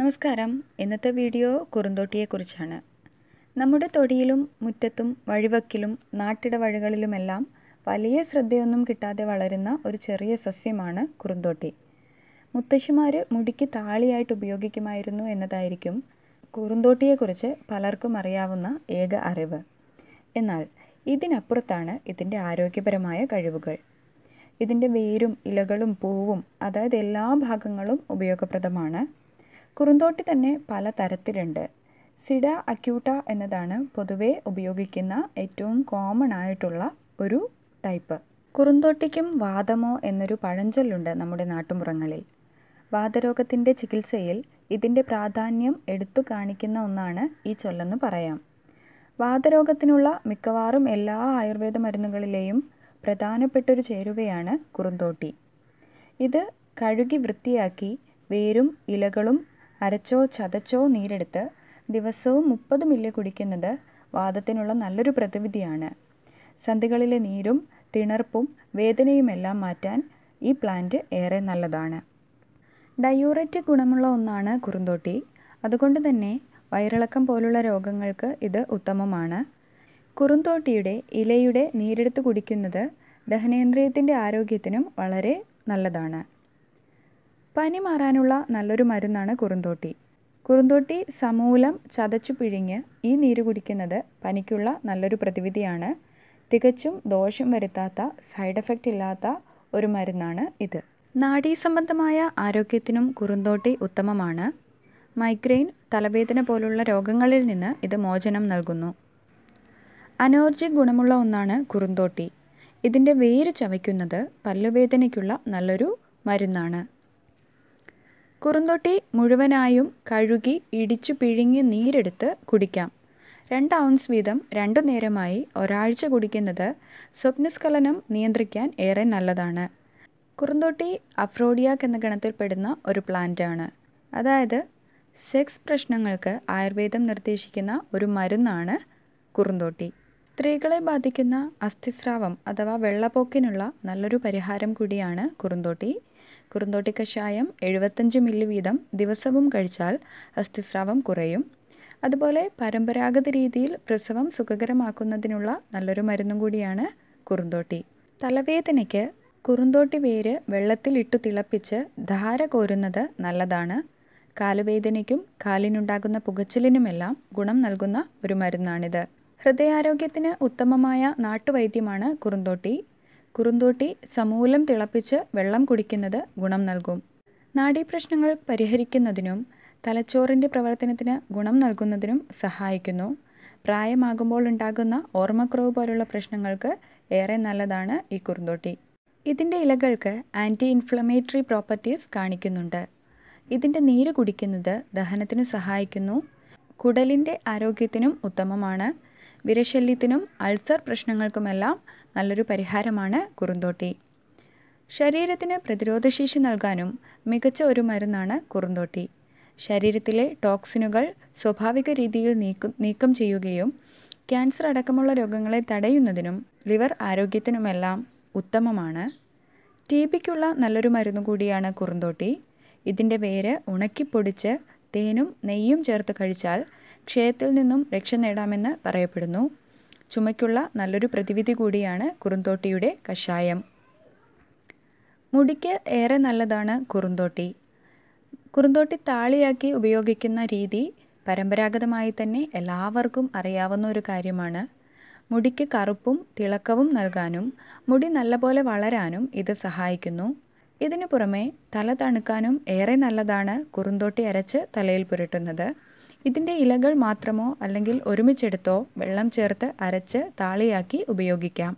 നമസ്കാരം ഇന്നത്തെ വീഡിയോ കുറുന്തോട്ടിയെക്കുറിച്ചാണ് നമ്മുടെ തൊടിയിലും മുറ്റത്തും വഴിവക്കിലും നാട്ടിട വഴികളിലുമെല്ലാം വലിയ ശ്രദ്ധയൊന്നും കിട്ടാതെ വളരുന്ന ഒരു ചെറിയ സസ്യമാണ് കുറുന്തോട്ടി മുത്തശ്ശിമാർ മുടിക്ക് താളിയായിട്ട് ഉപയോഗിക്കുമായിരുന്നു എന്നതായിരിക്കും കുറുന്തോട്ടിയെക്കുറിച്ച് പലർക്കും അറിയാവുന്ന ഏക അറിവ് എന്നാൽ ഇതിനപ്പുറത്താണ് ഇതിൻ്റെ ആരോഗ്യപരമായ കഴിവുകൾ ഇതിൻ്റെ വേരും ഇലകളും പൂവും അതായത് എല്ലാ ഭാഗങ്ങളും ഉപയോഗപ്രദമാണ് കുറുന്തോട്ടി തന്നെ പല തരത്തിലുണ്ട് സിഡ അക്യൂട്ട എന്നതാണ് പൊതുവെ ഉപയോഗിക്കുന്ന ഏറ്റവും കോമൺ ആയിട്ടുള്ള ഒരു ടൈപ്പ് കുറുന്തോട്ടിക്കും വാദമോ എന്നൊരു പഴഞ്ചൊല്ലുണ്ട് നമ്മുടെ നാട്ടുമ്പുറങ്ങളിൽ വാദരോഗത്തിൻ്റെ ചികിത്സയിൽ ഇതിൻ്റെ പ്രാധാന്യം എടുത്തു കാണിക്കുന്ന ഒന്നാണ് ഈ ചൊല്ലെന്ന് പറയാം വാദരോഗത്തിനുള്ള മിക്കവാറും എല്ലാ ആയുർവേദ മരുന്നുകളിലെയും പ്രധാനപ്പെട്ടൊരു ചേരുവയാണ് കുറുന്തോട്ടി ഇത് കഴുകി വൃത്തിയാക്കി വേരും ഇലകളും അരച്ചോ ചതച്ചോ നീരെടുത്ത് ദിവസവും മുപ്പത് മില്ലി കുടിക്കുന്നത് വാദത്തിനുള്ള നല്ലൊരു പ്രതിവിധിയാണ് സന്ധികളിലെ നീരും തിണർപ്പും വേദനയുമെല്ലാം മാറ്റാൻ ഈ പ്ലാന്റ് ഏറെ നല്ലതാണ് ഡയൂററ്റ് ഗുണമുള്ള ഒന്നാണ് കുറുന്തോട്ടി അതുകൊണ്ട് തന്നെ വയറിളക്കം പോലുള്ള രോഗങ്ങൾക്ക് ഇത് ഉത്തമമാണ് കുറുന്തോട്ടിയുടെ ഇലയുടെ നീരെടുത്ത് കുടിക്കുന്നത് ദഹനേന്ദ്രിയത്തിൻ്റെ ആരോഗ്യത്തിനും വളരെ നല്ലതാണ് പനി മാറാനുള്ള നല്ലൊരു മരുന്നാണ് കുറുന്തോട്ടി കുറുന്തോട്ടി സമൂലം ചതച്ചു പിഴിഞ്ഞ് ഈ നീര് കുടിക്കുന്നത് പനിക്കുള്ള നല്ലൊരു പ്രതിവിധിയാണ് തികച്ചും ദോഷം വരുത്താത്ത സൈഡ് എഫക്റ്റ് ഇല്ലാത്ത ഒരു മരുന്നാണ് ഇത് നാഡീ സംബന്ധമായ ആരോഗ്യത്തിനും കുറുന്തോട്ടി ഉത്തമമാണ് മൈഗ്രെയിൻ തലവേദന പോലുള്ള രോഗങ്ങളിൽ നിന്ന് ഇത് മോചനം നൽകുന്നു അനോർജി ഗുണമുള്ള ഒന്നാണ് കുറുന്തോട്ടി ഇതിൻ്റെ വേര് ചവയ്ക്കുന്നത് പല്ലുവേദനയ്ക്കുള്ള നല്ലൊരു മരുന്നാണ് കുറുന്തൊട്ടി മുഴുവനായും കഴുകി ഇടിച്ചു പിഴിഞ്ഞ് നീരെടുത്ത് കുടിക്കാം രണ്ട് ഔൺസ് വീതം രണ്ടു നേരമായി ഒരാഴ്ച കുടിക്കുന്നത് സ്വപ്നസ്ഖലനം നിയന്ത്രിക്കാൻ ഏറെ നല്ലതാണ് കുറുന്തൊട്ടി അഫ്രോഡിയാക്ക് എന്ന ഗണത്തിൽപ്പെടുന്ന ഒരു പ്ലാന്റാണ് അതായത് സെക്സ് പ്രശ്നങ്ങൾക്ക് ആയുർവേദം നിർദ്ദേശിക്കുന്ന ഒരു മരുന്നാണ് കുറുന്തോട്ടി സ്ത്രീകളെ ബാധിക്കുന്ന അസ്ഥിസ്രാവം അഥവാ വെള്ളപ്പൊക്കിനുള്ള നല്ലൊരു പരിഹാരം കൂടിയാണ് കുറുന്തോട്ടി കുറുന്തോട്ടി കഷായം എഴുപത്തഞ്ച് മില്ലി വീതം ദിവസവും കഴിച്ചാൽ അസ്ഥിസ്രാവം കുറയും അതുപോലെ പരമ്പരാഗത രീതിയിൽ പ്രസവം സുഖകരമാക്കുന്നതിനുള്ള നല്ലൊരു മരുന്നും കൂടിയാണ് കുറുന്തോട്ടി തലവേദനയ്ക്ക് കുറുന്തോട്ടി വേര് വെള്ളത്തിലിട്ടു തിളപ്പിച്ച് ധാര കോരുന്നത് നല്ലതാണ് കാലുവേദനയ്ക്കും കാലിനുണ്ടാകുന്ന പുകച്ചിലിനുമെല്ലാം ഗുണം നൽകുന്ന ഒരു മരുന്നാണിത് ഹൃദയാരോഗ്യത്തിന് ഉത്തമമായ നാട്ടുവൈദ്യമാണ് കുറുന്തോട്ടി കുറുന്തോട്ടി സമൂലം തിളപ്പിച്ച് വെള്ളം കുടിക്കുന്നത് ഗുണം നൽകും നാഡീപ്രശ്നങ്ങൾ പരിഹരിക്കുന്നതിനും തലച്ചോറിൻ്റെ പ്രവർത്തനത്തിന് ഗുണം നൽകുന്നതിനും സഹായിക്കുന്നു പ്രായമാകുമ്പോൾ ഉണ്ടാകുന്ന ഓർമ്മക്കുറവ് പോലുള്ള പ്രശ്നങ്ങൾക്ക് ഏറെ നല്ലതാണ് ഈ കുറുന്തോട്ടി ഇതിൻ്റെ ഇലകൾക്ക് ആൻറ്റി ഇൻഫ്ലമേറ്ററി പ്രോപ്പർട്ടീസ് കാണിക്കുന്നുണ്ട് ഇതിൻ്റെ നീര് കുടിക്കുന്നത് ദഹനത്തിന് സഹായിക്കുന്നു കുടലിൻ്റെ ആരോഗ്യത്തിനും ഉത്തമമാണ് വിരശല്യത്തിനും അൾസർ പ്രശ്നങ്ങൾക്കുമെല്ലാം നല്ലൊരു പരിഹാരമാണ് കുറുന്തോട്ടി ശരീരത്തിന് പ്രതിരോധശേഷി നൽകാനും മികച്ച ഒരു മരുന്നാണ് കുറുന്തോട്ടി ശരീരത്തിലെ ടോക്സിനുകൾ സ്വാഭാവിക രീതിയിൽ നീക്കം നീക്കം ചെയ്യുകയും ക്യാൻസർ അടക്കമുള്ള രോഗങ്ങളെ തടയുന്നതിനും ലിവർ ആരോഗ്യത്തിനുമെല്ലാം ഉത്തമമാണ് ടി ബിക്കുള്ള നല്ലൊരു മരുന്നുകൂടിയാണ് കൂടിയാണ് കുറുന്തോട്ടി ഇതിൻ്റെ വേര് ഉണക്കിപ്പൊടിച്ച് തേനും നെയ്യും ചേർത്ത് കഴിച്ചാൽ ക്ഷയത്തിൽ നിന്നും രക്ഷ നേടാമെന്ന് പറയപ്പെടുന്നു ചുമയ്ക്കുള്ള നല്ലൊരു പ്രതിവിധി കൂടിയാണ് കുറുന്തോട്ടിയുടെ കഷായം മുടിക്ക് ഏറെ നല്ലതാണ് കുറുന്തോട്ടി കുറുന്തോട്ടി താളിയാക്കി ഉപയോഗിക്കുന്ന രീതി പരമ്പരാഗതമായി തന്നെ എല്ലാവർക്കും അറിയാവുന്ന ഒരു കാര്യമാണ് മുടിക്ക് കറുപ്പും തിളക്കവും നൽകാനും മുടി നല്ലപോലെ വളരാനും ഇത് സഹായിക്കുന്നു ഇതിനു പുറമെ തല തണുക്കാനും ഏറെ നല്ലതാണ് കുറുന്തോട്ടി അരച്ച് തലയിൽ പുരട്ടുന്നത് ഇതിൻ്റെ ഇലകൾ മാത്രമോ അല്ലെങ്കിൽ ഒരുമിച്ചെടുത്തോ വെള്ളം ചേർത്ത് അരച്ച് താളിയാക്കി ഉപയോഗിക്കാം